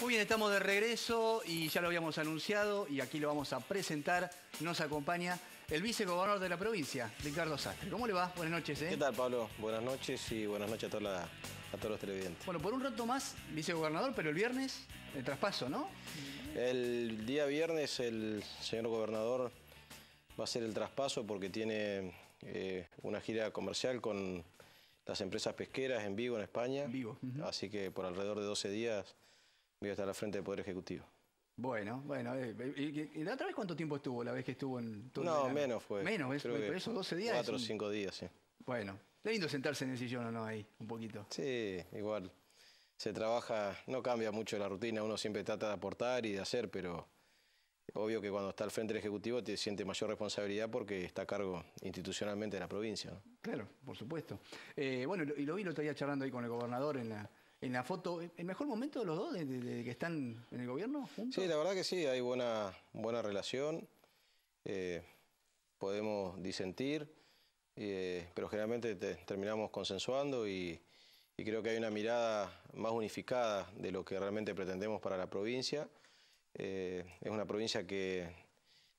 Muy bien, estamos de regreso y ya lo habíamos anunciado y aquí lo vamos a presentar. Nos acompaña el vicegobernador de la provincia, Ricardo Sastre. ¿Cómo le va? Buenas noches. ¿eh? ¿Qué tal, Pablo? Buenas noches y buenas noches a todos los televidentes. Bueno, por un rato más, vicegobernador, pero el viernes el traspaso, ¿no? El día viernes el señor gobernador va a hacer el traspaso porque tiene eh, una gira comercial con las empresas pesqueras en vivo en España. Vigo. Así que por alrededor de 12 días Voy a estar al frente del Poder Ejecutivo. Bueno, bueno. Eh, ¿Y, la otra vez cuánto tiempo estuvo la vez que estuvo en No, menos fue. Menos, ¿Pero 12 días. 4 o 5 días, sí. Bueno, lindo sentarse en el sillón o no ahí, un poquito. Sí, igual. Se trabaja, no cambia mucho la rutina, uno siempre trata de aportar y de hacer, pero obvio que cuando está al frente del Ejecutivo te siente mayor responsabilidad porque está a cargo institucionalmente de la provincia. Claro, por supuesto. Eh, bueno, y lo vi lo otro charlando ahí con el gobernador en la, en la foto, el mejor momento de los dos, desde de, que están en el gobierno juntos. Sí, la verdad que sí, hay buena, buena relación, eh, podemos disentir, eh, pero generalmente terminamos consensuando y, creo que hay una mirada más unificada de lo que realmente pretendemos para la provincia. Eh, es una provincia que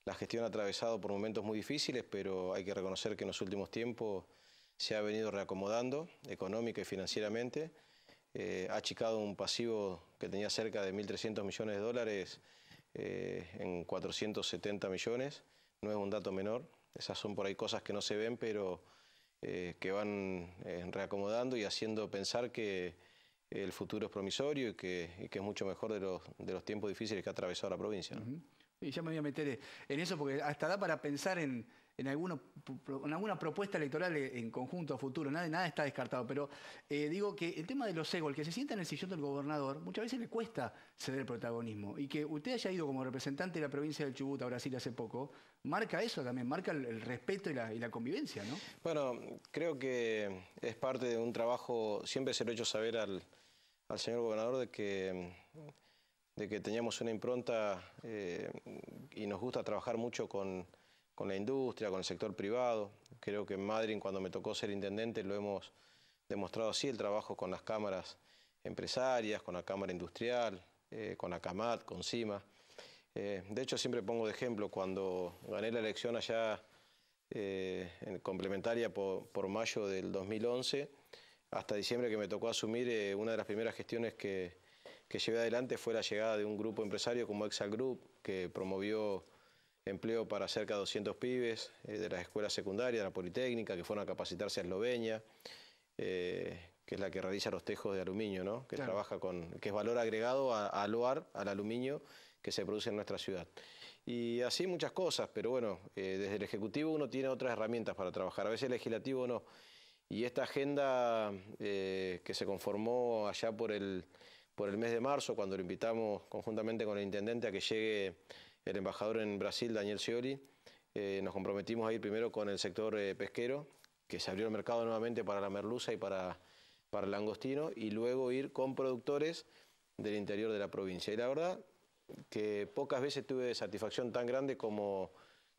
la gestión ha atravesado por momentos muy difíciles, pero hay que reconocer que en los últimos tiempos se ha venido reacomodando económica y financieramente ha eh, achicado un pasivo que tenía cerca de 1.300 millones de dólares eh, en 470 millones. No es un dato menor. Esas son por ahí cosas que no se ven, pero eh, que van reacomodando y haciendo pensar que el futuro es promisorio y que, es mucho mejor de los, de los, tiempos difíciles que ha atravesado la provincia. Y ya me voy a meter en eso porque hasta da para pensar en, en, en alguna propuesta electoral eh, en conjunto a futuro, nada, nada está descartado, pero eh, digo que el tema de los egos, el que se sienta en el sillón del gobernador, muchas veces le cuesta ceder el protagonismo. Y que usted haya ido como representante de la provincia del Chubut a Brasil hace poco, marca eso también, marca el, respeto y la, convivencia, ¿no? Bueno, creo que es parte de un trabajo, siempre se lo he hecho saber al, señor gobernador de que de que teníamos una impronta eh, y nos gusta trabajar mucho con, con la industria, con el sector privado. Creo que en Madrid, cuando me tocó ser intendente, lo hemos demostrado así, el trabajo con las cámaras empresarias, con la Cámara Industrial, con eh, con ACAMAT, con CIMA. Eh, de hecho, siempre pongo de ejemplo, cuando gané la elección allá eh, en complementaria por, mayo del 2011, hasta diciembre que me tocó asumir, una de las primeras gestiones que, que llevé adelante fue la llegada de un grupo empresario como Exal Group, que promovió empleo para cerca de 200 pibes eh, de las escuelas secundarias, de la Politécnica, que fueron a capacitarse a Eslovenia, eh, que es la que realiza los tejos de aluminio, que trabaja con, que es valor agregado a, a al aluminio que se produce en nuestra ciudad. Y así muchas cosas, pero bueno, eh, desde el Ejecutivo uno tiene otras herramientas para trabajar, a veces el Legislativo no. Y esta agenda que se conformó allá por por el mes de marzo, cuando lo invitamos conjuntamente con el Intendente a que llegue el embajador en Brasil, Daniel Scioli, eh, nos comprometimos a ir primero con el sector eh, pesquero, que se abrió el mercado nuevamente para la merluza y para, para el langostino, y luego ir con productores del interior de la provincia. Y la verdad que pocas veces tuve satisfacción tan grande como,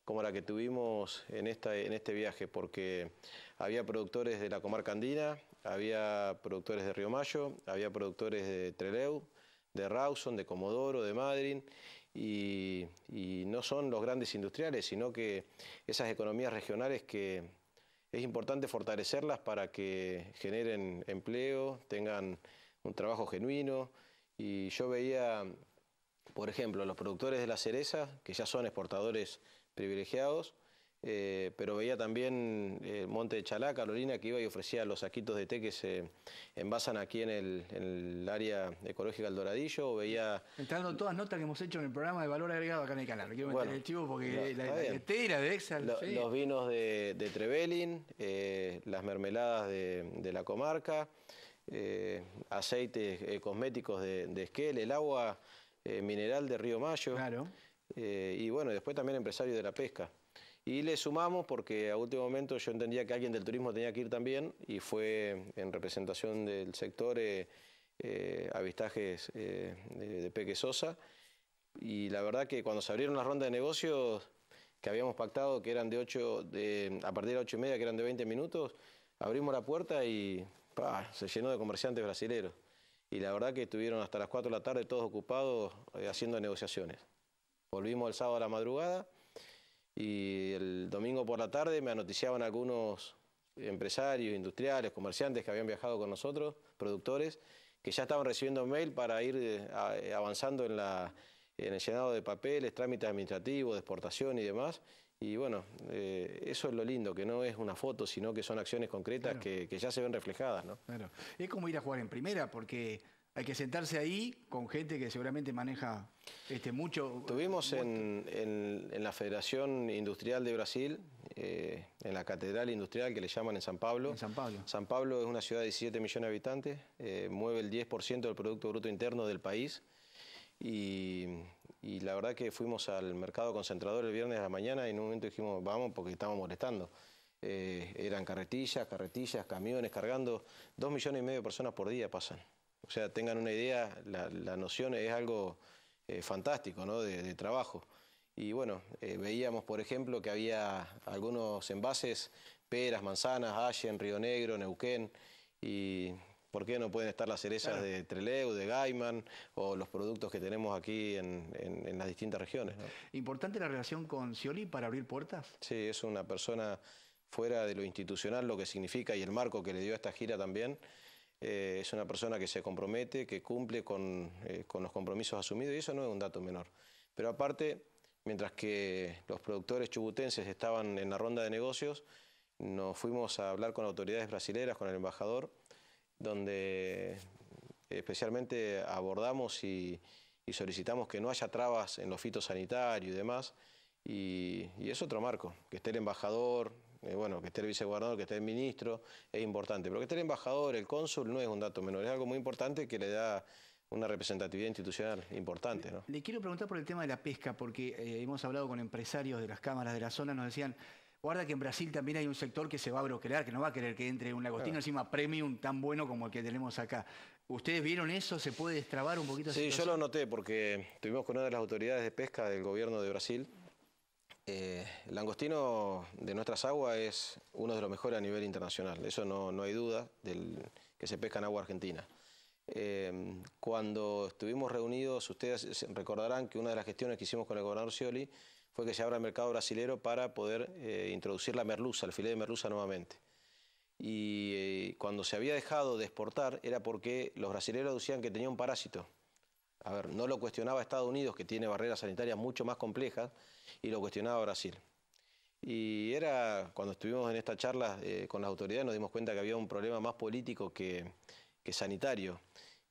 como la que tuvimos en, esta, en este viaje, porque había productores de la comarca andina, había productores de Río Mayo, había productores de Treleu, de Rawson, de Comodoro, de Madryn, y, no son los grandes industriales, sino que esas economías regionales que es importante fortalecerlas para que generen empleo, tengan un trabajo genuino. Y yo veía, por ejemplo, los productores de la cereza, que ya son exportadores privilegiados, eh, pero veía también eh, el monte de Chalá, Carolina, que iba y ofrecía los saquitos de té que se envasan aquí en el, área ecológica del Doradillo, veía... Entrando todas notas que hemos hecho en el programa de valor agregado acá en el canal, quiero meter chivo porque la, de de Excel... Los vinos de, Trevelin, eh, las mermeladas de, la comarca, aceites cosméticos de, de, Esquel, el agua mineral de Río Mayo... Claro. y bueno, después también empresarios de la pesca. Y le sumamos porque a último momento yo entendía que alguien del turismo tenía que ir también y fue en representación del sector a eh, vistajes eh, avistajes eh, de, Peque Sosa. Y la verdad que cuando se abrieron las rondas de negocios que habíamos pactado, que eran de 8, de, a partir de 8 y media, que eran de 20 minutos, abrimos la puerta y se llenó de comerciantes brasileños. Y la verdad que estuvieron hasta las 4 de la tarde todos ocupados haciendo negociaciones. Volvimos el sábado a la madrugada y el domingo por la tarde me anoticiaban algunos empresarios, industriales, comerciantes que habían viajado con nosotros, productores, que ya estaban recibiendo mail para ir eh, eh, avanzando en, la, en el llenado de papeles, trámites administrativos, de exportación y demás. Y bueno, eh, eso es lo lindo, que no es una foto, sino que son acciones concretas que, ya se ven reflejadas. ¿no? Claro. Es como ir a jugar en primera, porque hay que sentarse ahí con gente que seguramente maneja este, mucho. Tuvimos en, la Federación Industrial de Brasil, eh, en la Catedral Industrial que le llaman en San Pablo. En San Pablo. San Pablo es una ciudad de 17 millones de habitantes, eh, mueve el 10% del Producto Bruto Interno del país. Y, la verdad que fuimos al mercado concentrador el viernes de la mañana y en un momento dijimos, vamos, porque estamos molestando. Eh, eran carretillas, carretillas, camiones cargando. Dos millones y medio de personas por día pasan. O sea, tengan una idea, la, noción es algo eh, fantástico ¿no? de, trabajo. Y bueno, eh, veíamos, por ejemplo, que había algunos envases, peras, manzanas, Allen, Río Negro, Neuquén, y ¿por qué no pueden estar las cerezas de Treleu, de Gaiman, o los productos que tenemos aquí en, las distintas regiones? ¿Importante la relación con Scioli para abrir puertas? Sí, es una persona fuera de lo institucional, lo que significa y el marco que le dio a esta gira también. Eh, es una persona que se compromete, que cumple eh, con, los compromisos asumidos y eso no es un dato menor. Pero aparte, mientras que los productores chubutenses estaban en la ronda de negocios, nos fuimos a hablar con autoridades brasileras, con el embajador, donde eh, especialmente abordamos y, solicitamos que no haya trabas en los fitosanitario y demás. y es otro marco, que esté el embajador, eh, bueno, que esté el vicegobernador, que esté el ministro, es importante. Pero que esté el embajador, el cónsul, no es un dato menor, es algo muy importante que le da una representatividad institucional importante. Le quiero preguntar por el tema de la pesca, porque eh, hemos hablado con empresarios de las cámaras de la zona, nos decían, guarda que en Brasil también hay un sector que se va a broquelar, que no va a querer que entre un lagostino encima premium tan bueno como el que tenemos acá. ¿Ustedes vieron eso? ¿Se puede destrabar un poquito? Sí, yo lo noté porque estuvimos con una de las autoridades de pesca del gobierno de Brasil eh, el langostino de nuestras aguas es uno de los mejores a nivel internacional, eso no, hay duda del, que se pesca en agua argentina. Eh, cuando estuvimos reunidos, ustedes recordarán que una de las gestiones que hicimos con el gobernador Scioli fue que se abra el mercado brasilero para poder eh, introducir la merluza, el filete de merluza nuevamente. Y cuando se había dejado de exportar era porque los brasileros decían que tenía un parásito, a ver, no lo cuestionaba Estados Unidos, que tiene barreras sanitarias mucho más complejas, y lo cuestionaba Brasil. Y era, cuando estuvimos en esta charla eh, con las autoridades, nos dimos cuenta que había un problema más político que, sanitario.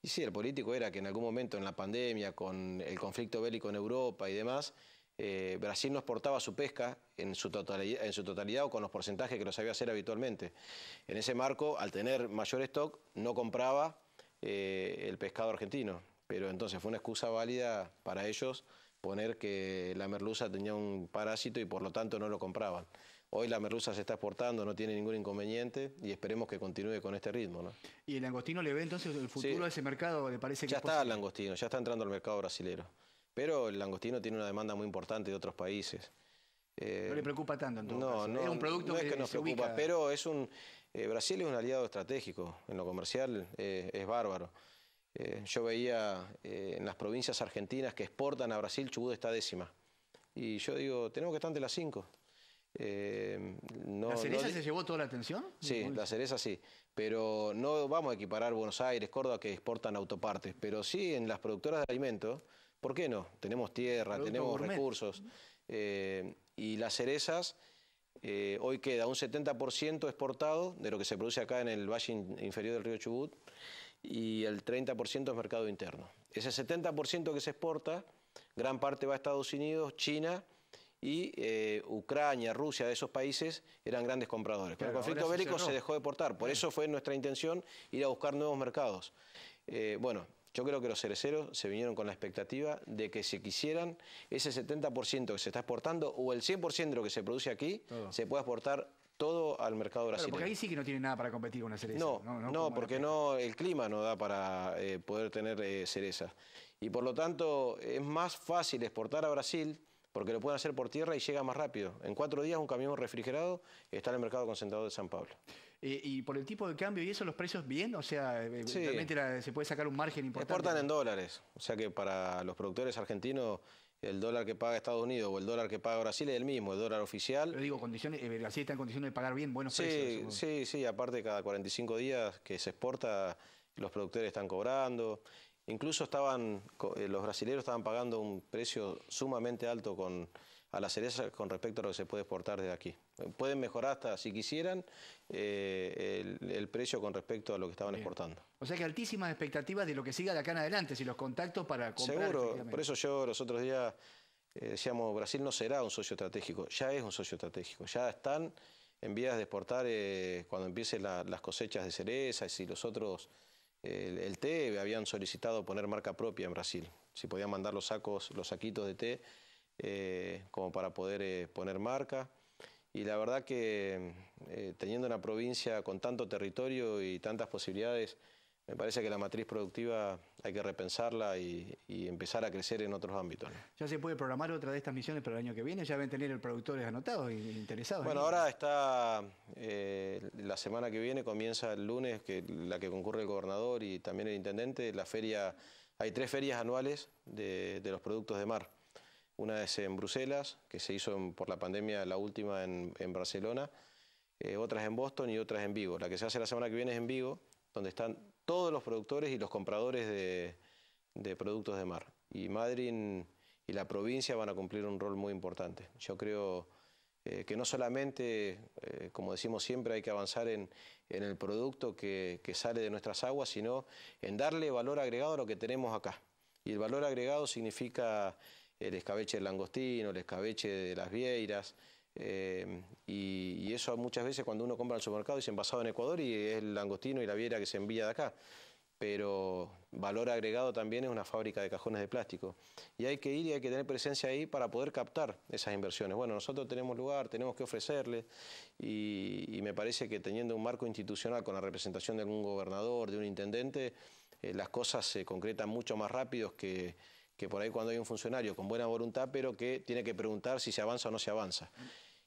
Y sí, el político era que en algún momento en la pandemia, con el conflicto bélico en Europa y demás, eh, Brasil no exportaba su pesca en su, totalidad, o con los porcentajes que lo sabía hacer habitualmente. En ese marco, al tener mayor stock, no compraba eh, el pescado argentino. Pero entonces fue una excusa válida para ellos poner que la merluza tenía un parásito y por lo tanto no lo compraban. Hoy la merluza se está exportando, no tiene ningún inconveniente y esperemos que continúe con este ritmo. ¿Y el langostino le ve entonces el futuro de a ese mercado? ¿Le parece que ya está el langostino, ya está entrando al mercado brasilero. Pero el langostino tiene una demanda muy importante de otros países. Eh, no le preocupa tanto, en no, no, es un producto que, nos preocupa, pero es un eh, Brasil es un aliado estratégico en lo comercial, eh, es bárbaro. Eh, yo veía eh, en las provincias argentinas que exportan a Brasil, Chubut está décima. Y yo digo, tenemos que estar ante las cinco. Eh, ¿La cereza se llevó toda la atención? Sí, la cereza sí. Pero no vamos a equiparar Buenos Aires, Córdoba, que exportan autopartes. Pero sí en las productoras de alimentos, ¿por qué no? Tenemos tierra, tenemos recursos. y las cerezas, hoy queda un 70% exportado de lo que se produce acá en el valle inferior del río Chubut y el 30% es mercado interno. Ese 70% que se exporta, gran parte va a Estados Unidos, China y eh, Ucrania, Rusia, de esos países eran grandes compradores. Pero el conflicto bélico se, dejó de exportar por eso fue nuestra intención ir a buscar nuevos mercados. Eh, bueno, yo creo que los cereceros se vinieron con la expectativa de que si quisieran, ese 70% que se está exportando o el 100% de lo que se produce aquí, se pueda exportar todo al mercado brasileño. porque ahí sí que no tiene nada para competir con una cereza. No, no, porque no, el clima no da para eh, poder tener eh, cereza. Y por lo tanto es más fácil exportar a Brasil porque lo pueden hacer por tierra y llega más rápido. En cuatro días un camión refrigerado está en el mercado concentrado de San Pablo. Eh, y por el tipo de cambio y eso, los precios bien, o sea, realmente se puede sacar un margen importante. Exportan en dólares, o sea que para los productores argentinos el dólar que paga Estados Unidos o el dólar que paga Brasil es el mismo, el dólar oficial. Le digo, condiciones, eh, Brasil está en condiciones de pagar bien buenos sí, precios. Sí, sí, aparte cada 45 días que se exporta, los productores están cobrando. Incluso estaban, eh, los brasileños estaban pagando un precio sumamente alto con a la cereza con respecto a lo que se puede exportar desde aquí. Pueden mejorar hasta, si quisieran, eh, el, precio con respecto a lo que estaban exportando. O sea que altísimas expectativas de lo que siga de acá en adelante, si los contactos para comprar. Seguro, por eso yo los otros días eh, decíamos, Brasil no será un socio estratégico, ya es un socio estratégico, ya están en vías de exportar eh, cuando empiecen las cosechas de cereza y los otros... El, el té, habían solicitado poner marca propia en Brasil, si podían mandar los sacos, los saquitos de té eh, como para poder eh, poner marca. Y la verdad que eh, teniendo una provincia con tanto territorio y tantas posibilidades, me parece que la matriz productiva hay que repensarla y, empezar a crecer en otros ámbitos. ¿Ya se puede programar otra de estas misiones para el año que viene? ¿Ya deben tener el productores anotados y interesados? Bueno, ahora está, la semana que viene comienza el lunes, que la que concurre el gobernador y también el intendente, la feria, hay tres ferias anuales de los productos de mar. Una es en Bruselas, que se hizo por la pandemia, la última en, Barcelona, eh, otras en Boston y otras en Vigo. La que se hace la semana que viene es en Vigo, donde están todos los productores y los compradores de, productos de mar. Y Madrid y la provincia van a cumplir un rol muy importante. Yo creo eh, que no solamente, eh, como decimos siempre, hay que avanzar en, el producto que, que, sale de nuestras aguas, sino en darle valor agregado a lo que tenemos acá. Y el valor agregado significa el escabeche del langostino, el escabeche de las vieiras. Eh, y, eso muchas veces cuando uno compra en el supermercado se basado en Ecuador y es el langostino y la viera que se envía de acá. Pero valor agregado también es una fábrica de cajones de plástico. Y hay que ir y hay que tener presencia ahí para poder captar esas inversiones. Bueno, nosotros tenemos lugar, tenemos que ofrecerle y, me parece que teniendo un marco institucional con la representación de algún gobernador, de un intendente, eh, las cosas se concretan mucho más rápido que que por ahí cuando hay un funcionario con buena voluntad, pero que tiene que preguntar si se avanza o no se avanza.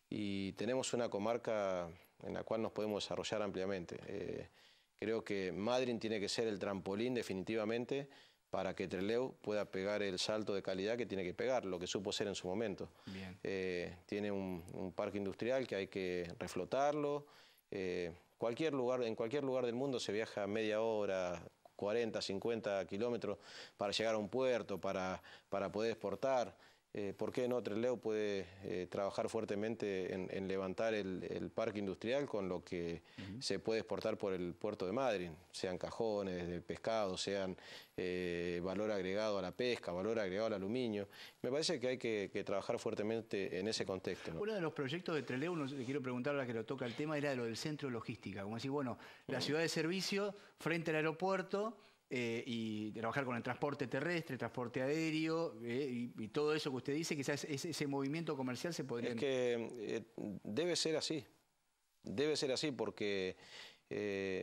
Y tenemos una comarca en la cual nos podemos desarrollar ampliamente. Eh, creo que Madrid tiene que ser el trampolín definitivamente para que Treleu pueda pegar el salto de calidad que tiene que pegar, lo que supo ser en su momento. Eh, tiene un, parque industrial que hay que reflotarlo. Eh, cualquier lugar, en cualquier lugar del mundo se viaja media hora, 40, 50 kilómetros para llegar a un puerto, para, poder exportar. Eh, ¿por qué no Treleu puede eh, trabajar fuertemente en, levantar el, parque industrial con lo que se puede exportar por el puerto de Madrid? Sean cajones de pescado, sean eh, valor agregado a la pesca, valor agregado al aluminio. Me parece que hay que, trabajar fuertemente en ese contexto. Uno de los proyectos de Treleu, le quiero preguntar a la que lo toca el tema, era lo del centro de logística. Como decir, bueno, la ciudad de servicio frente al aeropuerto eh, y trabajar con el transporte terrestre, transporte aéreo eh, y, todo eso que usted dice, quizás ese, movimiento comercial se podría... Es que eh, debe ser así, debe ser así porque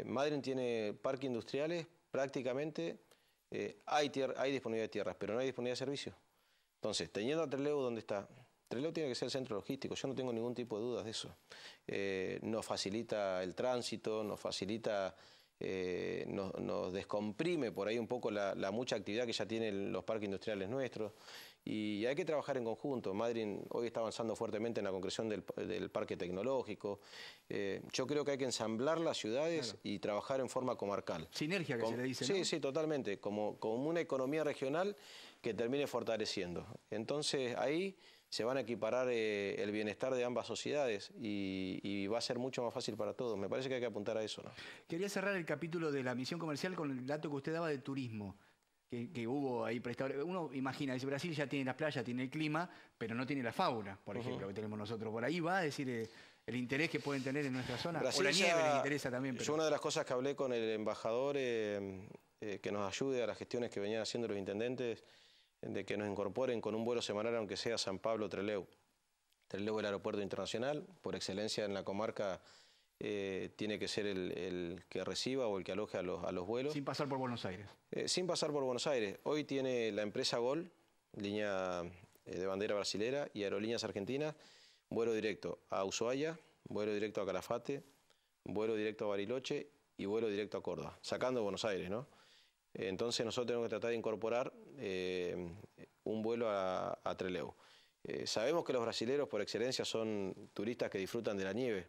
Madrid tiene parques industriales prácticamente, hay, hay disponibilidad de tierras, pero no hay disponibilidad de servicios. Entonces, teniendo a Trelew donde está, Trelew tiene que ser el centro logístico, yo no tengo ningún tipo de dudas de eso. nos facilita el tránsito, nos facilita eh, nos, descomprime por ahí un poco la, mucha actividad que ya tienen los parques industriales nuestros. Y hay que trabajar en conjunto. Madrid hoy está avanzando fuertemente en la concreción del, parque tecnológico. Eh, yo creo que hay que ensamblar las ciudades y trabajar en forma comarcal. Sinergia que se le dice. Sí, sí, totalmente. Como, como una economía regional que termine fortaleciendo. Entonces ahí se van a equiparar eh, el bienestar de ambas sociedades y, va a ser mucho más fácil para todos. Me parece que hay que apuntar a eso. Quería cerrar el capítulo de la misión comercial con el dato que usted daba de turismo. Que, hubo ahí prestado Uno imagina, dice Brasil ya tiene las playas, tiene el clima, pero no tiene la fauna, por ejemplo, que tenemos nosotros. Por ahí va a decir eh, el interés que pueden tener en nuestra zona. o la nieve interesa también. una de las cosas que hablé con el embajador eh, que nos ayude a las gestiones que venían haciendo los intendentes de que nos incorporen con un vuelo semanal, aunque sea San Pablo-Treleu. Treleu el aeropuerto internacional, por excelencia en la comarca eh, tiene que ser el, que reciba o el que aloje a los, vuelos. Sin pasar por Buenos Aires. Eh, sin pasar por Buenos Aires. Hoy tiene la empresa Gol, línea eh, de bandera brasilera, y Aerolíneas Argentinas, vuelo directo a Ushuaia, vuelo directo a Calafate, vuelo directo a Bariloche y vuelo directo a Córdoba, sacando Buenos Aires, ¿no? Entonces nosotros tenemos que tratar de incorporar eh, un vuelo a, Treleu. Eh, sabemos que los brasileros por excelencia son turistas que disfrutan de la nieve,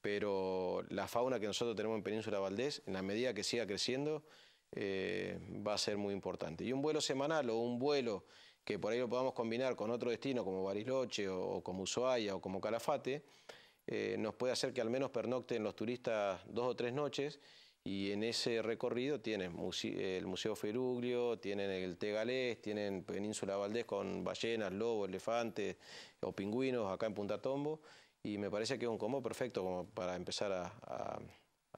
pero la fauna que nosotros tenemos en Península Valdés, en la medida que siga creciendo, eh, va a ser muy importante. Y un vuelo semanal o un vuelo que por ahí lo podamos combinar con otro destino como Bariloche o, como Ushuaia o como Calafate, nos puede hacer que al menos pernocten los turistas dos o tres noches y en ese recorrido tienen el Museo Feruglio, tienen el Tegalés, tienen Península Valdés con ballenas, lobos, elefantes o pingüinos acá en Punta Tombo. Y me parece que es un combo perfecto para empezar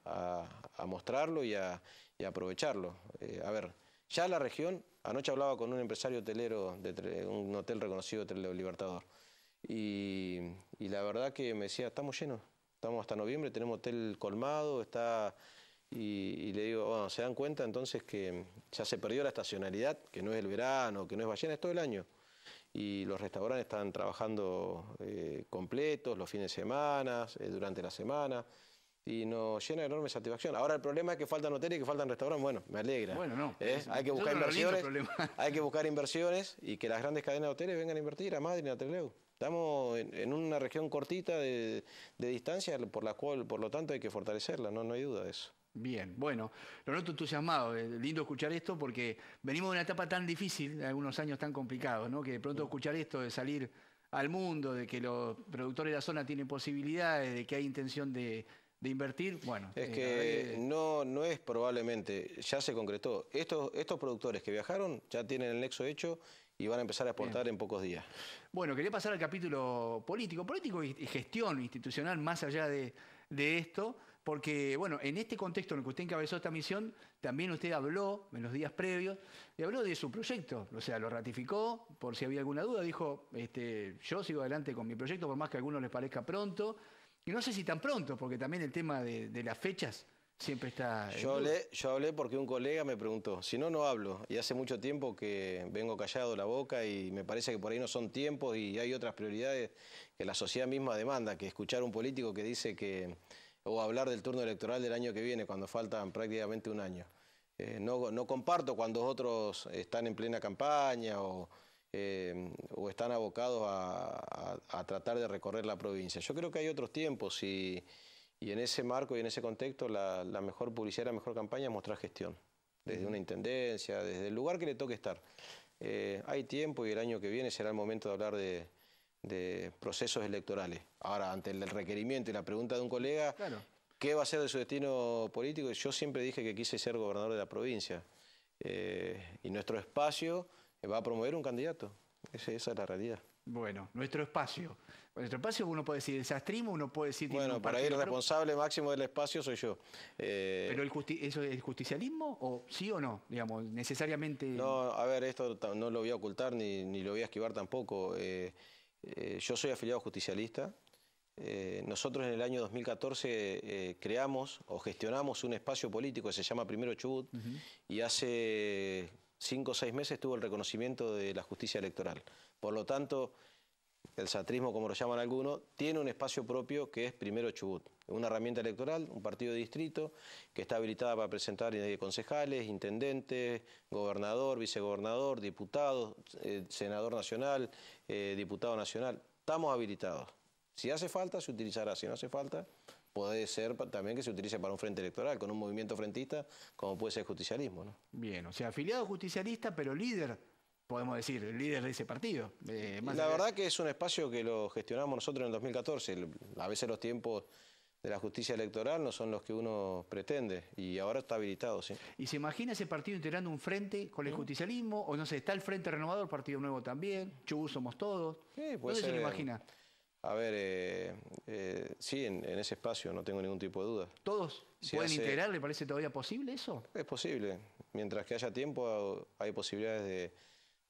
a, mostrarlo y a, aprovecharlo. Eh, a ver, ya la región, anoche hablaba con un empresario hotelero de un hotel reconocido de Libertador. y la verdad que me decía, estamos llenos, estamos hasta noviembre, tenemos hotel colmado, está y, le digo, bueno, se dan cuenta entonces que ya se perdió la estacionalidad, que no es el verano, que no es ballena, es todo el año. Y los restaurantes están trabajando eh, completos, los fines de semana, eh, durante la semana, y nos llena de enorme satisfacción. Ahora el problema es que faltan hoteles y que faltan restaurantes, bueno, me alegra. Bueno, no. ¿eh? hay que buscar inversiones. Hay que buscar inversiones y que las grandes cadenas de hoteles vengan a invertir a Madrid, a Trelew. Estamos en, una región cortita de, distancia, por la cual, por lo tanto, hay que fortalecerla, no hay duda de eso. Bien, bueno, lo noto entusiasmado, es eh, lindo escuchar esto porque venimos de una etapa tan difícil, de algunos años tan complicados, ¿no? Que de pronto escuchar esto de salir al mundo, de que los productores de la zona tienen posibilidades, de que hay intención de, invertir, bueno. Es eh, que no, no es probablemente, ya se concretó. Estos, estos productores que viajaron ya tienen el nexo hecho y van a empezar a exportar en pocos días. Bueno, quería pasar al capítulo político, político y gestión institucional más allá de, de esto porque, bueno, en este contexto en el que usted encabezó esta misión, también usted habló en los días previos, y habló de su proyecto, o sea, lo ratificó, por si había alguna duda, dijo, este, yo sigo adelante con mi proyecto, por más que a algunos les parezca pronto, y no sé si tan pronto, porque también el tema de, las fechas siempre está... Yo hablé, yo hablé porque un colega me preguntó, si no, no hablo, y hace mucho tiempo que vengo callado la boca y me parece que por ahí no son tiempos y hay otras prioridades que la sociedad misma demanda, que escuchar a un político que dice que o hablar del turno electoral del año que viene, cuando faltan prácticamente un año. Eh, no, comparto cuando otros están en plena campaña o, eh, están abocados a, tratar de recorrer la provincia. Yo creo que hay otros tiempos y, en ese marco y en ese contexto la, mejor publicidad, la mejor campaña es mostrar gestión, desde una intendencia, desde el lugar que le toque estar. Eh, hay tiempo y el año que viene será el momento de hablar de, de procesos electorales. Ahora, ante el requerimiento y la pregunta de un colega, ¿qué va a ser de su destino político? Yo siempre dije que quise ser gobernador de la provincia. Eh, y nuestro espacio va a promover un candidato. Esa, es la realidad. Bueno, nuestro espacio. Nuestro espacio uno puede decir desastrismo, uno puede decir... Bueno, para ir responsable máximo del espacio soy yo. Eh, ¿Pero el eso es el justicialismo o sí o no? Digamos, necesariamente... No, a ver, esto no lo voy a ocultar ni, ni lo voy a esquivar tampoco. Eh, eh, yo soy afiliado justicialista. Eh, nosotros en el año 2014 eh, creamos o gestionamos un espacio político que se llama Primero Chubut y hace cinco o seis meses tuvo el reconocimiento de la justicia electoral. Por lo tanto, el satrismo, como lo llaman algunos, tiene un espacio propio que es Primero Chubut. Una herramienta electoral, un partido de distrito, que está habilitada para presentar eh, concejales, intendentes, gobernador, vicegobernador, diputados, eh, senador nacional, eh, diputado nacional. Estamos habilitados. Si hace falta, se utilizará. Si no hace falta, puede ser también que se utilice para un frente electoral, con un movimiento frentista, como puede ser el justicialismo. ¿no? Bien, o sea, afiliado justicialista, pero líder podemos decir, líder de ese partido. Eh, la verdad que es un espacio que lo gestionamos nosotros en el 2014. A veces los tiempos de la justicia electoral no son los que uno pretende y ahora está habilitado, sí. ¿Y se imagina ese partido integrando un frente con el mm. justicialismo? O no sé, está el Frente Renovador, Partido Nuevo también, Chubú somos todos. Sí, se lo imagina? A ver, eh, eh, sí, en, ese espacio no tengo ningún tipo de duda. ¿Todos se pueden integrar? ¿Le parece todavía posible eso? Es posible. Mientras que haya tiempo hay posibilidades de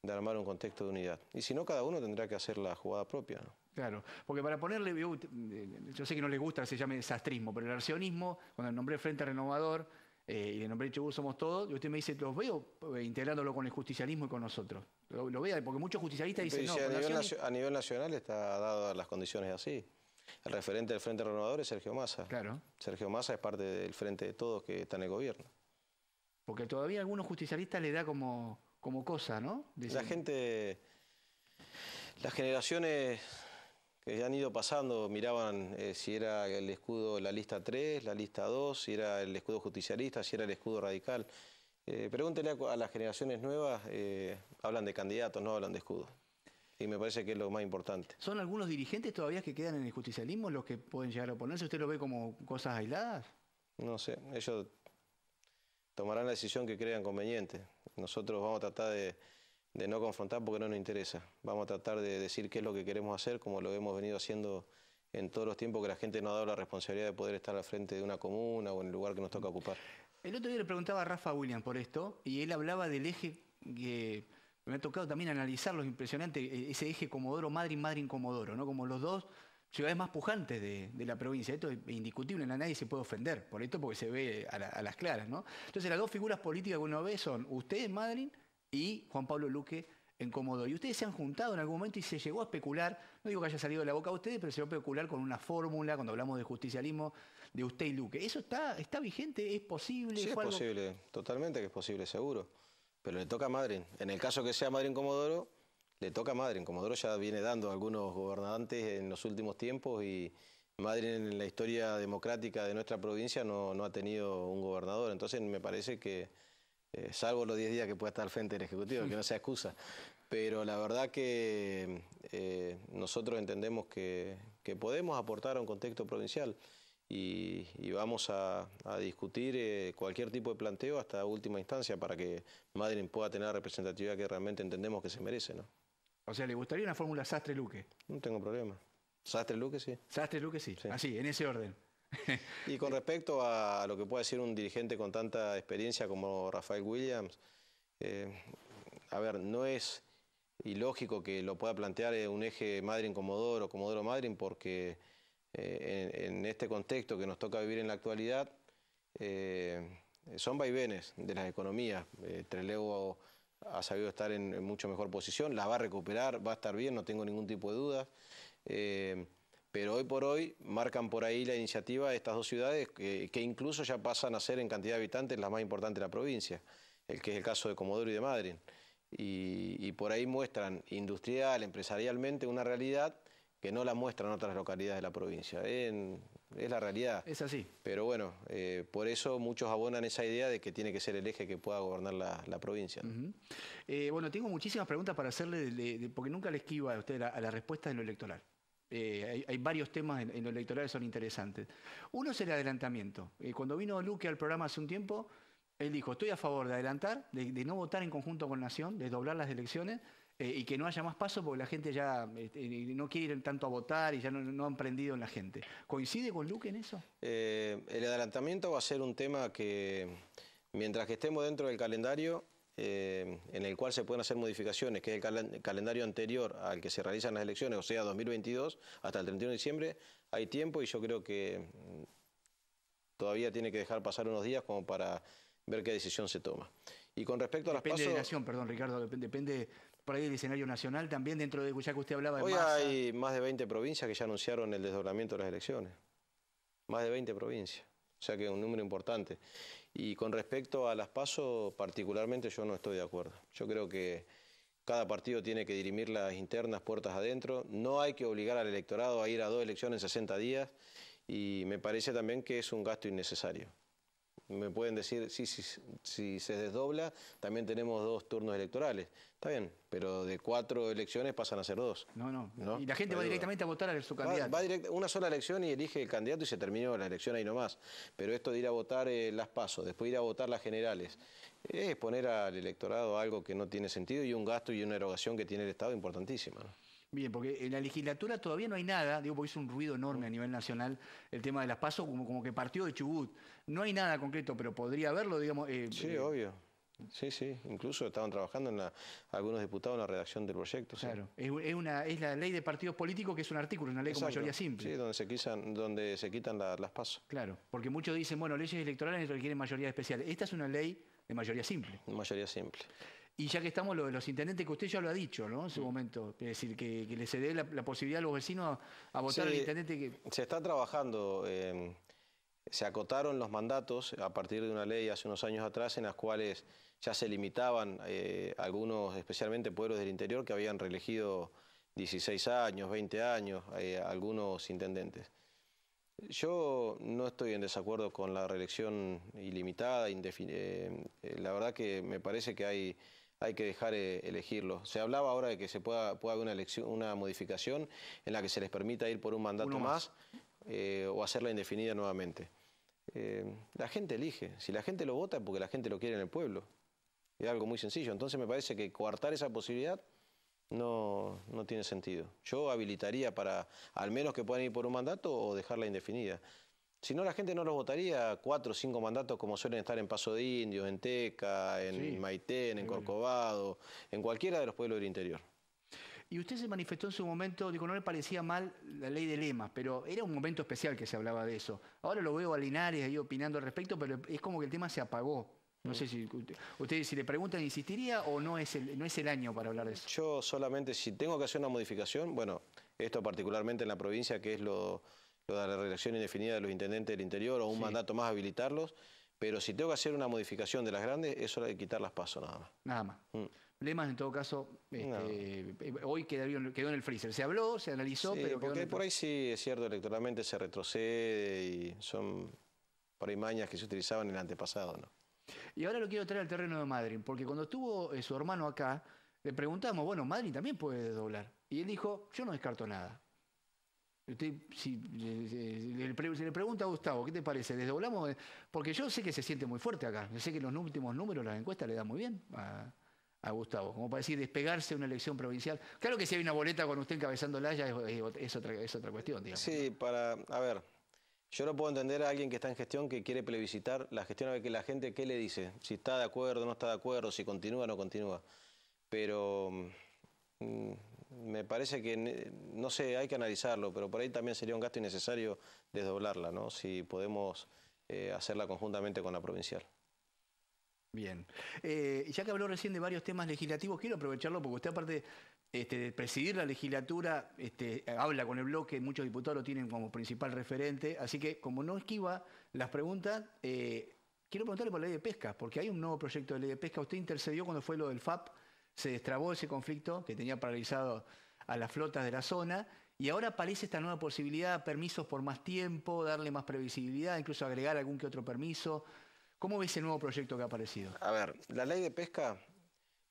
de armar un contexto de unidad. Y si no, cada uno tendrá que hacer la jugada propia. Claro, porque para ponerle, eh, yo sé que no le gusta que se llame desastrismo, pero el arcionismo, cuando nombré Frente Renovador eh, y le nombré Chubut Somos Todos, y usted me dice, los veo eh, integrándolo con el justicialismo y con nosotros. Lo, vea, porque muchos justicialistas dicen, no, a, nivel nacional, a nivel está dado las condiciones así. El referente del Frente Renovador es Sergio Massa. Claro. Sergio Massa es parte del Frente de Todos que está en el gobierno. Porque todavía a algunos justicialistas le da como como cosa, ¿no? La gente, las generaciones que han ido pasando miraban eh, si era el escudo, la lista 3, la lista 2, si era el escudo justicialista, si era el escudo radical. Eh, pregúntele a, las generaciones nuevas, eh, hablan de candidatos, no hablan de escudo. Y me parece que es lo más importante. ¿Son algunos dirigentes todavía que quedan en el justicialismo los que pueden llegar a oponerse? ¿Usted lo ve como cosas aisladas? No sé, ellos tomarán la decisión que crean conveniente. Nosotros vamos a tratar de, no confrontar porque no nos interesa. Vamos a tratar de decir qué es lo que queremos hacer, como lo hemos venido haciendo en todos los tiempos que la gente nos ha dado la responsabilidad de poder estar al frente de una comuna o en el lugar que nos toca ocupar. El otro día le preguntaba a Rafa William por esto y él hablaba del eje que me ha tocado también analizarlo, es impresionante, e-, ese eje comodoro y madre ¿no? Como los dos ciudades más pujantes de, la provincia. Esto es indiscutible, nadie se puede ofender por esto porque se ve a, las claras. ¿no? Entonces las dos figuras políticas que uno ve son usted en Madrid y Juan Pablo Luque en Comodoro. Y ustedes se han juntado en algún momento y se llegó a especular, no digo que haya salido de la boca a ustedes, pero se llegó a especular con una fórmula, cuando hablamos de justicialismo, de usted y Luque. ¿Eso está, vigente? ¿Es posible? Sí, es posible, totalmente que es posible, seguro. Pero le toca a Madrid. En el caso que sea Madrid Comodoro le toca a Madrid. Comodoro ya viene dando algunos gobernantes en los últimos tiempos y Madrid en la historia democrática de nuestra provincia no, ha tenido un gobernador. Entonces me parece que, eh, salvo los 10 días que pueda estar al frente del Ejecutivo, que no sea excusa, pero la verdad que eh, nosotros entendemos que, podemos aportar a un contexto provincial. Y, vamos a, discutir eh, cualquier tipo de planteo hasta última instancia para que Madrid pueda tener la representatividad que realmente entendemos que se merece. ¿no? O sea, ¿le gustaría una fórmula Sastre-Luque? No tengo problema. Sastre-Luque sí. Sastre-Luque sí. Así, en ese orden. y con respecto a lo que puede decir un dirigente con tanta experiencia como Rafael Williams, eh, a ver, no es ilógico que lo pueda plantear eh, un eje Madrin comodoro comodoro Madrin, porque eh, en, este contexto que nos toca vivir en la actualidad, son vaivenes de las economías. Trelew ha sabido estar en, mucho mejor posición, la va a recuperar, va a estar bien, no tengo ningún tipo de dudas. Eh, pero hoy por hoy marcan por ahí la iniciativa de estas dos ciudades que, incluso ya pasan a ser en cantidad de habitantes las más importantes de la provincia, el que es el caso de Comodoro y de Madrid. Y, por ahí muestran industrial, empresarialmente, una realidad que no la muestran otras localidades de la provincia es la realidad. Es así. Pero bueno, eh, por eso muchos abonan esa idea de que tiene que ser el eje que pueda gobernar la, provincia. Eh, bueno, tengo muchísimas preguntas para hacerle, porque nunca le esquiva a usted a la respuesta en lo electoral. Eh, hay, varios temas en, lo electoral que son interesantes. Uno es el adelantamiento. cuando vino Luque al programa hace un tiempo, él dijo, estoy a favor de adelantar, de, de no votar en conjunto con Nación, de doblar las elecciones eh, y que no haya más paso porque la gente ya este, no quiere ir tanto a votar y ya no, han prendido en la gente. ¿Coincide con Luque en eso? Eh, el adelantamiento va a ser un tema que, mientras que estemos dentro del calendario, eh, en el cual se pueden hacer modificaciones, que es el, calendario anterior al que se realizan las elecciones, o sea, 2022, hasta el 31 de diciembre, hay tiempo y yo creo que mm, todavía tiene que dejar pasar unos días como para ver qué decisión se toma. Y con respecto a las pasos... Depende la perdón Ricardo, depende por ahí el escenario nacional también dentro de ya que usted hablaba de Hoy hay más de 20 provincias que ya anunciaron el desdoblamiento de las elecciones. Más de 20 provincias. O sea que es un número importante. Y con respecto a las pasos particularmente yo no estoy de acuerdo. Yo creo que cada partido tiene que dirimir las internas puertas adentro. No hay que obligar al electorado a ir a dos elecciones en 60 días. Y me parece también que es un gasto innecesario me pueden decir, sí, sí, si se desdobla, también tenemos dos turnos electorales. Está bien, pero de cuatro elecciones pasan a ser dos. No, no. Y la gente va directamente a votar a su candidato. Va, una sola elección y elige el candidato y se terminó la elección ahí nomás. Pero esto de ir a votar eh, las pasos, después ir a votar las generales, es poner al electorado algo que no tiene sentido y un gasto y una erogación que tiene el Estado importantísima. Bien, porque en la legislatura todavía no hay nada, digo, porque hizo un ruido enorme a mm. nivel nacional el tema de las pasos, como, que partió de Chubut. No hay nada concreto, pero podría haberlo, digamos. Eh, sí, eh, obvio. Sí, sí, incluso estaban trabajando en algunos diputados en la redacción del proyecto. Claro, es, la ley de partidos políticos que es un artículo, una ley con mayoría simple. Sí, donde se, donde se quitan las pasos. Claro, porque muchos dicen, bueno, leyes electorales requieren mayoría especial. Esta es una ley de mayoría simple. Mayoría simple. Y ya que estamos, lo de los intendentes, que usted ya lo ha dicho, ¿no? En su mm. momento. Es decir, que, que se dé la, posibilidad a los vecinos a, votar al intendente. Que... Se está trabajando. Eh, se acotaron los mandatos a partir de una ley hace unos años atrás en las cuales ya se limitaban eh, algunos, especialmente pueblos del interior, que habían reelegido 16 años, 20 años, eh, algunos intendentes. Yo no estoy en desacuerdo con la reelección ilimitada, eh, eh, la verdad que me parece que hay, hay que dejar eh, elegirlo. Se hablaba ahora de que se pueda, haber una, elección, una modificación en la que se les permita ir por un mandato más, o hacerla indefinida nuevamente. la gente elige, si la gente lo vota es porque la gente lo quiere en el pueblo. Es algo muy sencillo. Entonces me parece que coartar esa posibilidad no, no tiene sentido. Yo habilitaría para, al menos que puedan ir por un mandato o dejarla indefinida. Si no, la gente no los votaría cuatro o cinco mandatos como suelen estar en Paso de Indios, en Teca, en sí. en Corcovado, en cualquiera de los pueblos del interior. Y usted se manifestó en su momento, digo, no le parecía mal la ley de lemas, pero era un momento especial que se hablaba de eso. Ahora lo veo a Linares ahí opinando al respecto, pero es como que el tema se apagó. No sé si ustedes si le preguntan, ¿insistiría o no es, el, no es el año para hablar de eso? Yo solamente, si tengo que hacer una modificación, bueno, esto particularmente en la provincia, que es lo, de la reelección indefinida de los intendentes del interior, o un mandato más habilitarlos, pero si tengo que hacer una modificación de las grandes, es hora de quitar las PASO, nada más. Nada más. Mm. Lemas, en todo caso, este, eh, hoy quedó, en el freezer. Se habló, se analizó, pero. Porque por ahí sí es cierto, electoralmente se retrocede y son por ahí mañas que se utilizaban en el antepasado, ¿no? Y ahora lo quiero traer al terreno de Madrid, porque cuando estuvo eh, su hermano acá, le preguntamos, bueno, Madrid también puede desdoblar. Y él dijo, yo no descarto nada. Usted, si le, pregunta a Gustavo, ¿qué te parece? ¿Desdoblamos? Porque yo sé que se siente muy fuerte acá. Yo sé que los últimos números, las encuestas le dan muy bien a, Gustavo. Como para decir, despegarse de una elección provincial. Claro que si hay una boleta con usted encabezándola ya es, es, otra, es otra cuestión, digamos. Sí, para, a ver, yo no puedo entender a alguien que está en gestión que quiere plebiscitar la gestión a ver que la gente qué le dice, si está de acuerdo, no está de acuerdo, si continúa, no continúa. Pero mm, me parece que, no sé, hay que analizarlo, pero por ahí también sería un gasto innecesario desdoblarla, ¿no? Si podemos eh, hacerla conjuntamente con la provincial. Bien. Eh, ya que habló recién de varios temas legislativos, quiero aprovecharlo porque usted, aparte este, de presidir la legislatura, este, habla con el bloque, muchos diputados lo tienen como principal referente. Así que, como no esquiva las preguntas, eh, quiero preguntarle por la ley de pesca, porque hay un nuevo proyecto de ley de pesca. Usted intercedió cuando fue lo del FAP, se destrabó ese conflicto que tenía paralizado a las flotas de la zona. Y ahora aparece esta nueva posibilidad, permisos por más tiempo, darle más previsibilidad, incluso agregar algún que otro permiso. ¿Cómo ves el nuevo proyecto que ha aparecido? A ver, la ley de pesca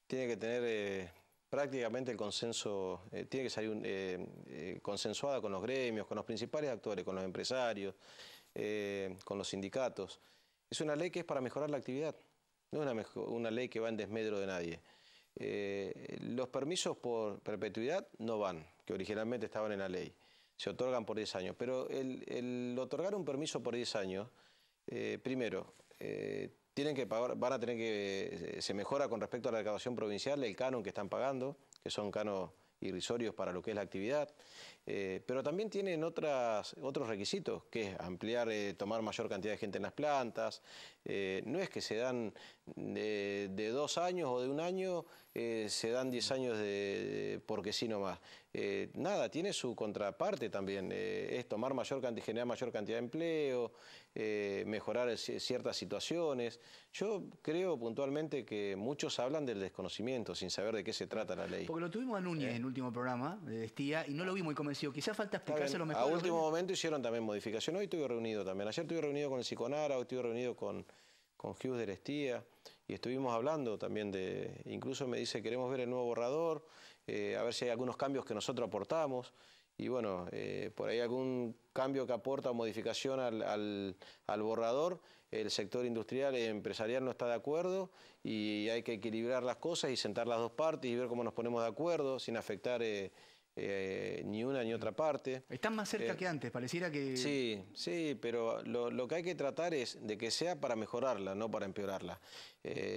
tiene que tener eh, prácticamente el consenso, eh, tiene que salir eh, consensuada con los gremios, con los principales actores, con los empresarios, con los sindicatos. Es una ley que es para mejorar la actividad, no es una, ley que va en desmedro de nadie. los permisos por perpetuidad no van, que originalmente estaban en la ley, se otorgan por 10 años, pero el, el otorgar un permiso por 10 años, primero, eh, tienen que pagar, van a tener que, eh, se mejora con respecto a la recaudación provincial el canon que están pagando, que son canos irrisorios para lo que es la actividad, eh, pero también tienen otros requisitos, que es ampliar, tomar mayor cantidad de gente en las plantas, no es que se dan de, dos años o de un año, se dan diez años de, porque sí nomás. nada, tiene su contraparte también, es tomar mayor cantidad, generar mayor cantidad de empleo, eh, mejorar eh, ciertas situaciones. Yo creo puntualmente que muchos hablan del desconocimiento, sin saber de qué se trata la ley. Porque lo tuvimos a Núñez eh. en el último programa de Estía y no lo vi muy convencido. Quizás falta explicárselo mejor. A último momento hicieron también modificaciones. Hoy estuve reunido también. Ayer estuve reunido con el Siconara hoy estuve reunido con, con Hughes del Estía y estuvimos hablando también de, incluso me dice, queremos ver el nuevo borrador, a ver si hay algunos cambios que nosotros aportamos y bueno, eh, por ahí algún cambio que aporta o modificación al, borrador, el sector industrial y empresarial no está de acuerdo y hay que equilibrar las cosas y sentar las dos partes y ver cómo nos ponemos de acuerdo sin afectar eh, eh, ni una ni otra parte. Están más cerca que antes, pareciera que... Sí, sí, pero lo, que hay que tratar es de que sea para mejorarla, no para empeorarla.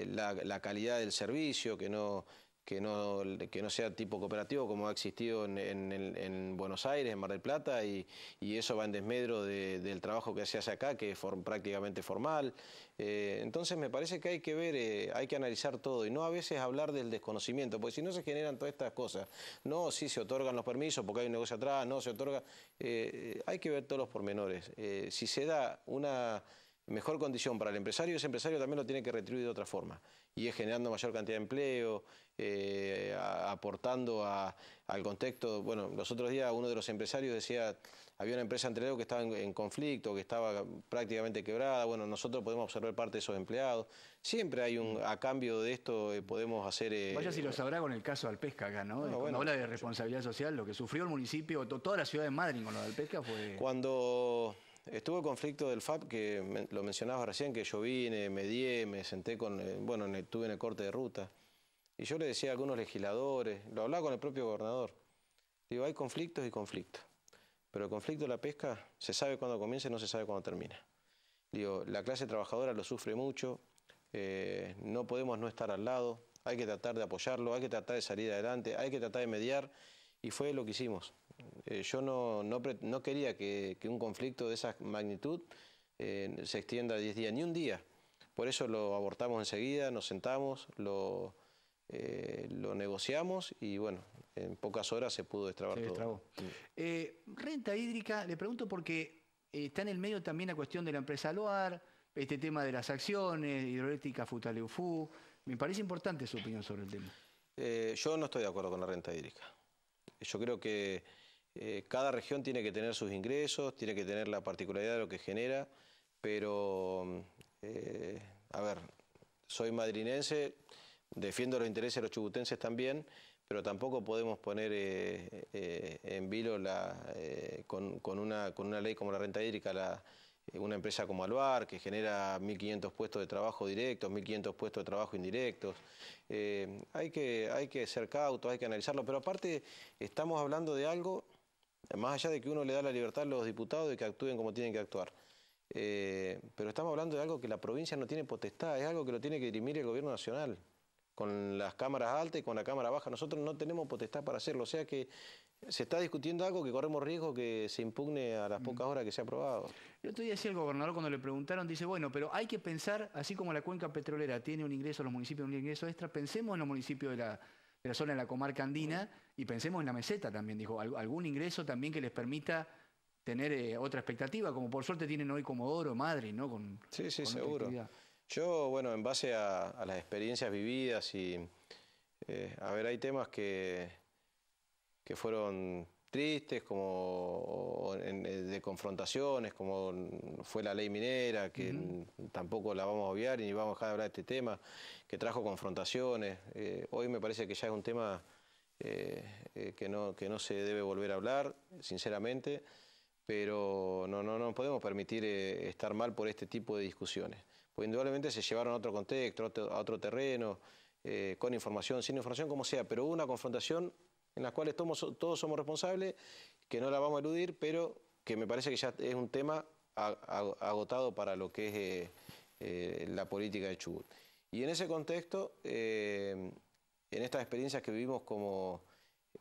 La, la calidad del servicio, que no que no, que no sea tipo cooperativo como ha existido en, Buenos Aires, en Mar del Plata, y, eso va en desmedro del trabajo que se hace acá, que es prácticamente formal. Eh, entonces me parece que hay que ver, eh, hay que analizar todo, y no a veces hablar del desconocimiento, porque si no se generan todas estas cosas, no, si se otorgan los permisos porque hay un negocio atrás, no se otorga, eh, hay que ver todos los pormenores. si se da una mejor condición para el empresario, ese empresario también lo tiene que retribuir de otra forma, y es generando mayor cantidad de empleo, eh, aportando al contexto. Bueno, los otros días uno de los empresarios decía, había una empresa entre que estaba en, conflicto, que estaba prácticamente quebrada. Bueno, nosotros podemos observar parte de esos empleados. Siempre hay un, a cambio de esto eh, podemos hacer... Eh, Vaya si lo sabrá con el caso de Alpesca acá, ¿no? Eh, cuando habla de responsabilidad social, lo que sufrió el municipio, to, toda la ciudad de Madrid con lo de Alpesca fue... Cuando... Estuvo el conflicto del FAP, que lo mencionabas recién, que yo vine, me dié, me senté con, bueno, estuve en el corte de ruta. Y yo le decía a algunos legisladores, lo hablaba con el propio gobernador, digo, hay conflictos y conflictos. Pero el conflicto de la pesca se sabe cuándo comienza y no se sabe cuándo termina. Digo, la clase trabajadora lo sufre mucho, eh, no podemos no estar al lado, hay que tratar de apoyarlo, hay que tratar de salir adelante, hay que tratar de mediar, y fue lo que hicimos. Eh, yo no, no, no quería que, un conflicto de esa magnitud eh, se extienda 10 días, ni un día. Por eso lo abortamos enseguida, nos sentamos, lo, eh, lo negociamos y bueno, en pocas horas se pudo destrabar todo. Eh, renta hídrica, le pregunto porque eh, está en el medio también la cuestión de la empresa Loar, este tema de las acciones, hidroeléctrica Futaleufú. Me parece importante su opinión sobre el tema. yo no estoy de acuerdo con la renta hídrica. Yo creo que cada región tiene que tener sus ingresos, tiene que tener la particularidad de lo que genera, pero, mm, a ver, soy madrinense, defiendo los intereses de los chubutenses también, pero tampoco podemos poner eh, eh, en vilo eh, con, una, ley como la renta hídrica, una empresa como Alvar, que genera 1.500 puestos de trabajo directos, 1.500 puestos de trabajo indirectos. hay, que, hay que ser cautos, hay que analizarlo, pero aparte estamos hablando de algo, más allá de que uno le da la libertad a los diputados de que actúen como tienen que actuar. pero estamos hablando de algo que la provincia no tiene potestad, es algo que lo tiene que dirimir el gobierno nacional con las cámaras altas y con la cámara baja. Nosotros no tenemos potestad para hacerlo. O sea que se está discutiendo algo que corremos riesgo que se impugne a las mm. pocas horas que se ha aprobado. El otro día decía el gobernador cuando le preguntaron, dice, bueno, pero hay que pensar, así como la cuenca petrolera tiene un ingreso, los municipios un ingreso extra, pensemos en los municipios de la, de la zona de la comarca andina y pensemos en la meseta también, dijo, algún ingreso también que les permita tener eh, otra expectativa, como por suerte tienen hoy como oro madre, ¿no? Con, sí, sí, seguro. Yo, bueno, en base a, las experiencias vividas y, eh, a ver, hay temas que, que fueron tristes, como eh, de confrontaciones, como fue la ley minera, que tampoco la vamos a obviar y ni vamos a dejar de hablar de este tema, que trajo confrontaciones. Eh, hoy me parece que ya es un tema que, no, que no se debe volver a hablar, sinceramente, pero no, no, no podemos permitir estar mal por este tipo de discusiones pues indudablemente se llevaron a otro contexto, a otro terreno, eh, con información, sin información, como sea, pero hubo una confrontación en la cual todos, somos responsables, que no la vamos a eludir, pero que me parece que ya es un tema agotado para lo que es eh, eh, la política de Chubut. Y en ese contexto, en estas experiencias que vivimos como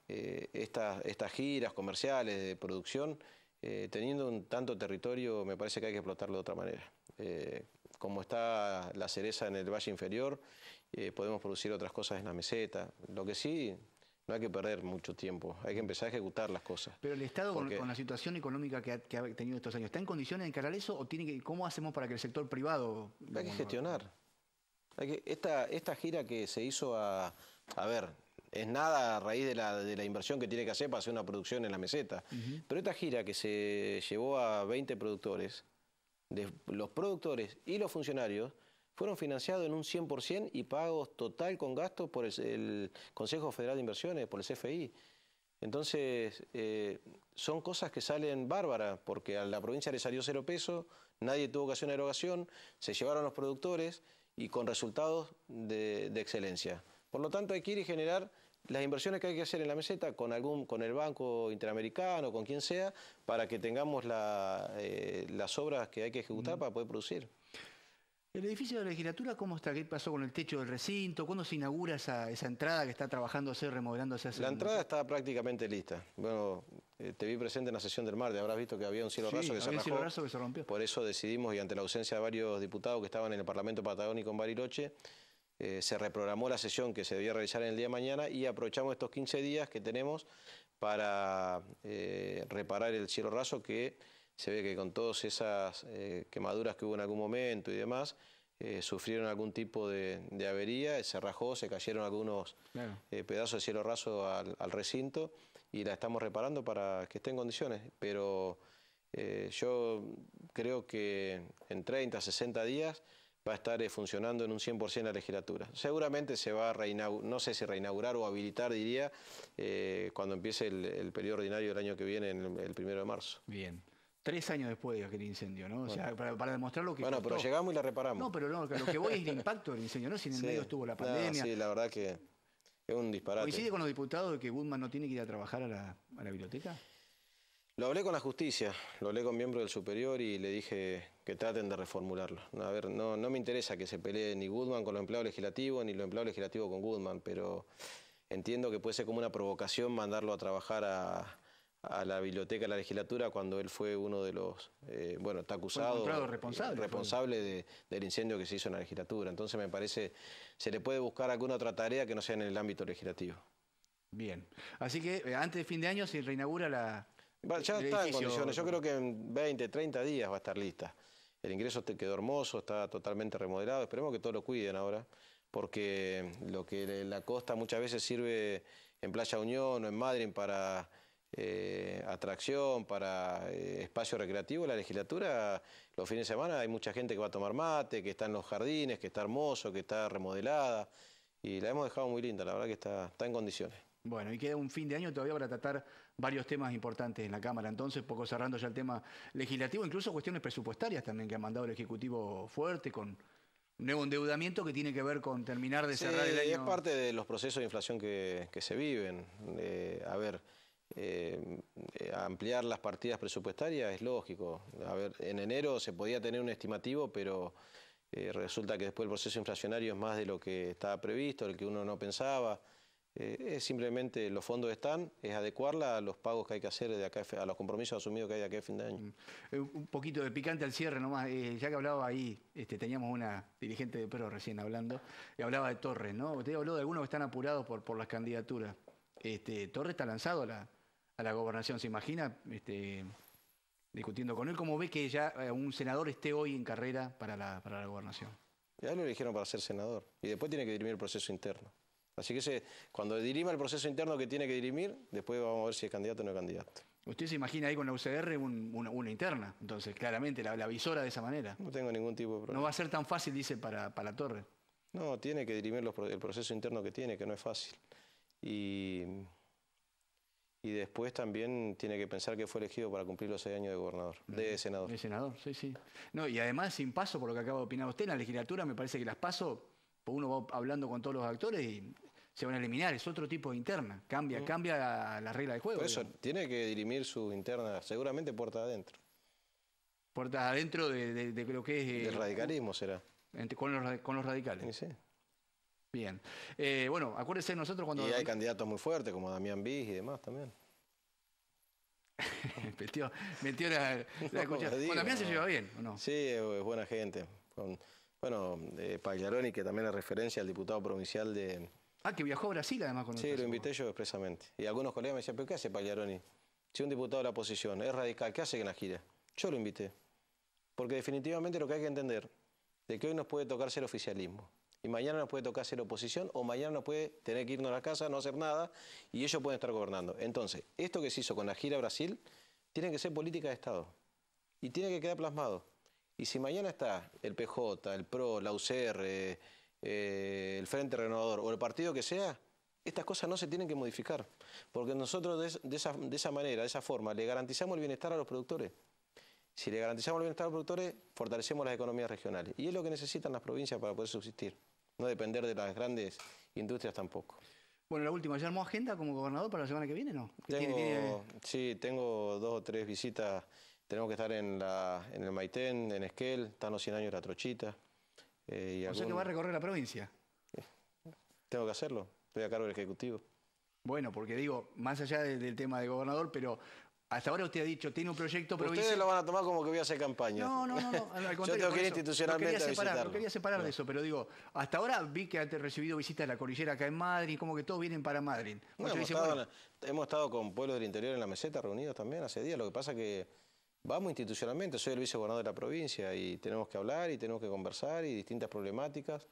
estas, estas giras comerciales de producción, teniendo un tanto territorio, me parece que hay que explotarlo de otra manera como está la cereza en el valle inferior, eh, podemos producir otras cosas en la meseta. Lo que sí, no hay que perder mucho tiempo, hay que empezar a ejecutar las cosas. Pero el Estado, con, la situación económica que ha, tenido estos años, ¿está en condiciones de encarar eso o tiene cómo hacemos para que el sector privado... Hay que gestionar. esta, gira que se hizo a... A ver, es nada a raíz de la, inversión que tiene que hacer para hacer una producción en la meseta. Pero esta gira que se llevó a 20 productores, los productores y los funcionarios fueron financiados en un 100% y pagos total con gastos por el, Consejo Federal de Inversiones, por el CFI. Entonces, eh, son cosas que salen bárbaras, porque a la provincia le salió cero peso, nadie tuvo ocasión de erogación, se llevaron los productores y con resultados de, de excelencia. Por lo tanto, hay que ir y generar las inversiones que hay que hacer en la meseta con algún con el Banco Interamericano, con quien sea, para que tengamos eh, las obras que hay que ejecutar para poder producir. ¿El edificio de la legislatura cómo está? ¿Qué pasó con el techo del recinto? ¿Cuándo se inaugura esa, entrada que está trabajando hacer, remodelándose La entrada está prácticamente lista. Bueno, eh, te vi presente en la sesión del martes, habrás visto que había un cielo, cielo raso que se rompió. Por eso decidimos, y ante la ausencia de varios diputados que estaban en el Parlamento Patagónico en Bariloche, eh, se reprogramó la sesión que se debía realizar en el día de mañana y aprovechamos estos 15 días que tenemos para eh, reparar el cielo raso que se ve que con todas esas eh, quemaduras que hubo en algún momento y demás, sufrieron algún tipo de, avería, se rajó, se cayeron algunos pedazos de cielo raso al, recinto y la estamos reparando para que esté en condiciones. Pero yo creo que en 30, 60 días va a estar eh, funcionando en un 100% la legislatura. Seguramente se va a reinaugurar, no sé si reinaugurar o habilitar, diría, eh, cuando empiece el, periodo ordinario del año que viene, el, primero de marzo. Bien. Tres años después de aquel incendio, ¿no? O sea, para, demostrar lo que. Bueno, pero llegamos y la reparamos. No, pero no, lo que voy es el impacto del incendio, ¿no? Si en el medio estuvo la pandemia. sí, la verdad que es un disparate. ¿Coincide con los diputados de que Guzmán no tiene que ir a trabajar a la, biblioteca? Lo hablé con la justicia, lo hablé con miembro del superior y le dije, que traten de reformularlo. A ver, no, me interesa que se pelee ni Goodman con los empleados legislativos, ni los empleados legislativos con Goodman, pero entiendo que puede ser como una provocación mandarlo a trabajar a, la biblioteca de la legislatura cuando él fue uno de los, eh, bueno, está acusado, responsable, del incendio que se hizo en la legislatura. Entonces me parece, se le puede buscar alguna otra tarea que no sea en el ámbito legislativo. Bien, así que eh, antes de fin de año se reinaugura la... ya está en condiciones, yo creo que en 20, 30 días va a estar lista. El ingreso te quedó hermoso, está totalmente remodelado. Esperemos que todos lo cuiden ahora, porque lo que la costa muchas veces sirve en Playa Unión o en Madrid para eh, atracción, para eh, espacio recreativo, la legislatura, los fines de semana hay mucha gente que va a tomar mate, que está en los jardines, que está hermoso, que está remodelada. Y la hemos dejado muy linda, la verdad que está, está en condiciones. Bueno, y queda un fin de año todavía para tratar varios temas importantes en la Cámara. Entonces, poco cerrando ya el tema legislativo, incluso cuestiones presupuestarias también que ha mandado el Ejecutivo fuerte con nuevo endeudamiento que tiene que ver con terminar de cerrar el año. Es parte de los procesos de inflación que, se viven. Eh, a ver, eh, eh, ampliar las partidas presupuestarias es lógico. A ver, en enero se podía tener un estimativo, pero resulta que después el proceso inflacionario es más de lo que estaba previsto, el que uno no pensaba. Eh, simplemente los fondos están, es adecuarla a los pagos que hay que hacer de acá, a los compromisos asumidos que hay de aquí a fin de año. Mm. Eh, un poquito de picante al cierre nomás, eh, ya que hablaba ahí, este, teníamos una dirigente de Perú recién hablando, y hablaba de Torres, ¿no? Usted habló de algunos que están apurados por, por las candidaturas. Este, Torres está lanzado a la, gobernación, ¿se imagina? Este, discutiendo con él, ¿cómo ve que ya un senador esté hoy en carrera para la, para la gobernación? Ya lo eligieron para ser senador y después tiene que dirimir el proceso interno. Así que ese, cuando dirima el proceso interno que tiene que dirimir, después vamos a ver si es candidato o no es candidato. ¿Usted se imagina ahí con la UCR una, interna? Entonces, claramente, la, visora de esa manera. No tengo ningún tipo de problema. No va a ser tan fácil, dice, para, para Torre No, tiene que dirimir el proceso interno que tiene, que no es fácil. Y, después también tiene que pensar que fue elegido para cumplir los seis años de gobernador, de senador. De senador, sí, sí. No, y además sin paso, por lo que acaba de opinar usted, en la legislatura me parece que las paso pues uno va hablando con todos los actores y se van a eliminar, es otro tipo de interna. Cambia, mm. cambia la, regla de juego. Por eso tiene que dirimir su interna, seguramente puerta adentro. puerta adentro de, lo que es. Eh, El radicalismo será. con, los, radicales. Sí, sí. Bien. Eh, bueno, acuérdense nosotros cuando. Y hay candidatos muy fuertes como Damián Bis y demás también. metió, la, la Con Damián se lleva bien, ¿o no? Sí, es buena gente. Bueno, eh, Pagliaroni, que también es referencia al diputado provincial de... Ah, que viajó a Brasil además con Sí, lo invité yo expresamente. Y algunos colegas me decían, pero ¿qué hace Pagliaroni? Si un diputado de la oposición es radical, ¿qué hace en la gira? Yo lo invité. Porque definitivamente lo que hay que entender de que hoy nos puede tocar ser oficialismo y mañana nos puede tocar ser oposición o mañana nos puede tener que irnos a la casa, no hacer nada y ellos pueden estar gobernando. Entonces, esto que se hizo con la gira a Brasil tiene que ser política de Estado y tiene que quedar plasmado. Y si mañana está el PJ, el PRO, la UCR, eh, el Frente Renovador o el partido que sea, estas cosas no se tienen que modificar. Porque nosotros de, esa, manera, de esa forma, le garantizamos el bienestar a los productores. Si le garantizamos el bienestar a los productores, fortalecemos las economías regionales. Y es lo que necesitan las provincias para poder subsistir. No depender de las grandes industrias tampoco. Bueno, la última, ¿ya armó agenda como gobernador para la semana que viene, no? Sí, tengo dos o tres visitas tenemos que estar en, el Maitén, en Esquel, están los 100 años de la Trochita. Eh, y o sea que va a recorrer la provincia. Eh, tengo que hacerlo, estoy a cargo del Ejecutivo. Bueno, porque digo, más allá del tema de gobernador, pero hasta ahora usted ha dicho, tiene un proyecto provincial. Ustedes lo van a tomar como que voy a hacer campaña. No, no, no, al contrario. Yo tengo que ir institucionalmente quería separar, quería separar de eso, pero digo, hasta ahora vi que ha recibido visitas de la cordillera acá en Madrid, como que todos vienen para Madrid. Hemos, estado, bueno, hemos, estado, con pueblos del interior en la meseta reunidos también hace días, lo que pasa que Vamos institucionalmente, soy el vicegobernador de la provincia y tenemos que hablar y tenemos que conversar y distintas problemáticas.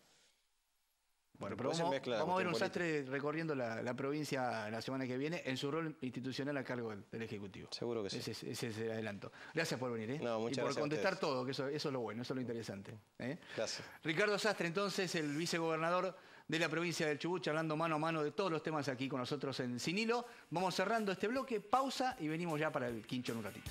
Bueno, pero vamos, a ver un sastre recorriendo la, provincia la semana que viene en su rol institucional a cargo del, Ejecutivo. Seguro que sí. Ese, es el adelanto. Gracias por venir. ¿eh? No, muchas y por contestar todo, que eso, es lo bueno, eso es lo interesante. ¿eh? Gracias. Ricardo Sastre, entonces, el vicegobernador de la provincia del Chubut, hablando mano a mano de todos los temas aquí con nosotros en Sinilo. Vamos cerrando este bloque, pausa y venimos ya para el quincho en un ratito.